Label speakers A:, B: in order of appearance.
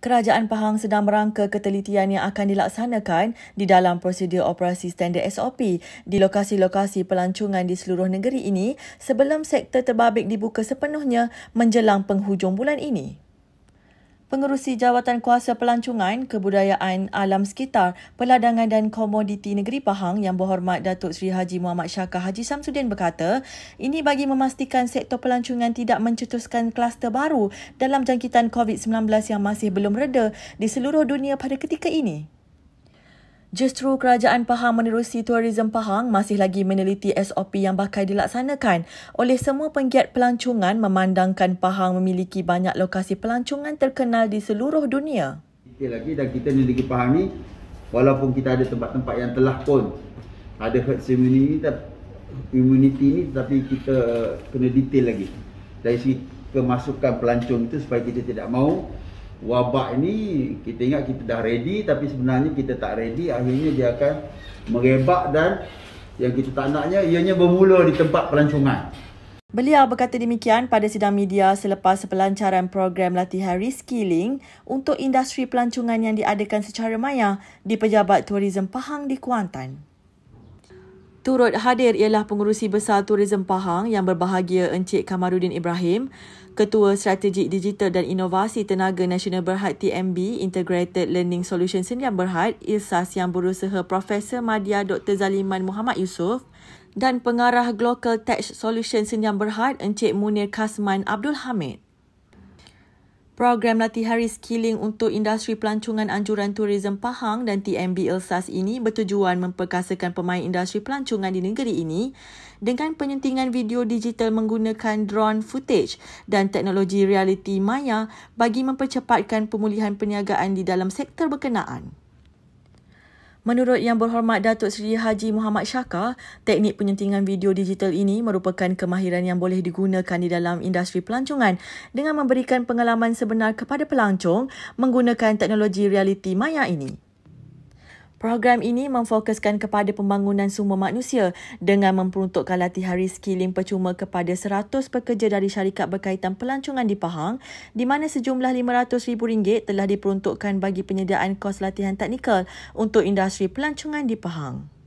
A: Kerajaan Pahang sedang merangka ketelitian yang akan dilaksanakan di dalam prosedur operasi standar SOP di lokasi-lokasi pelancongan di seluruh negeri ini sebelum sektor terbabit dibuka sepenuhnya menjelang penghujung bulan ini. Pengerusi Jawatan Kuasa Pelancongan, Kebudayaan Alam Sekitar, Peladangan dan Komoditi Negeri Pahang yang berhormat Datuk Seri Haji Muhammad Syaka Haji Samsudin berkata, ini bagi memastikan sektor pelancongan tidak mencetuskan kluster baru dalam jangkitan COVID-19 yang masih belum reda di seluruh dunia pada ketika ini. Justru kerajaan Pahang menerusi tourism Pahang masih lagi meneliti SOP yang bakal dilaksanakan oleh semua penggiat pelancongan memandangkan Pahang memiliki banyak lokasi pelancongan terkenal di seluruh dunia.
B: Kita lagi dan kita negeri Pahang ni walaupun kita ada tempat-tempat yang telah pun ada herd immunity, immunity ni tapi kita kena detail lagi dari segi kemasukan pelancong itu supaya kita tidak mahu wabak ini kita ingat kita dah ready tapi sebenarnya kita tak ready akhirnya dia akan merebak dan yang kita tak naknya ianya bermula di tempat pelancongan. Beliau
A: berkata demikian pada sidang media selepas pelancaran program latihan reskilling untuk industri pelancongan yang diadakan secara maya di Pejabat Tourism Pahang di Kuantan. Turut hadir ialah Pengurusi Besar Tourism Pahang yang berbahagia Encik Kamarudin Ibrahim, Ketua Strategik Digital dan Inovasi Tenaga Nasional Berhad TMB Integrated Learning Solutions Sendian Berhad, Ilsas yang berusaha Profesor Madia Dr. Zaliman Muhammad Yusof dan Pengarah Global Tech Solutions Sendian Berhad Encik Munir Kasman Abdul Hamid. Program latihan skilling untuk industri pelancongan anjuran turism Pahang dan TMB Ilsas ini bertujuan memperkasakan pemain industri pelancongan di negeri ini dengan penyuntingan video digital menggunakan drone footage dan teknologi realiti maya bagi mempercepatkan pemulihan perniagaan di dalam sektor berkenaan. Menurut Yang Berhormat Datuk Seri Haji Muhammad Syaka, teknik penyuntingan video digital ini merupakan kemahiran yang boleh digunakan di dalam industri pelancongan dengan memberikan pengalaman sebenar kepada pelancong menggunakan teknologi realiti maya ini. Program ini memfokuskan kepada pembangunan sumber manusia dengan memperuntukkan latihan reskilling percuma kepada 100 pekerja dari syarikat berkaitan pelancongan di Pahang di mana sejumlah RM500,000 telah diperuntukkan bagi penyediaan kos latihan teknikal untuk industri pelancongan di Pahang.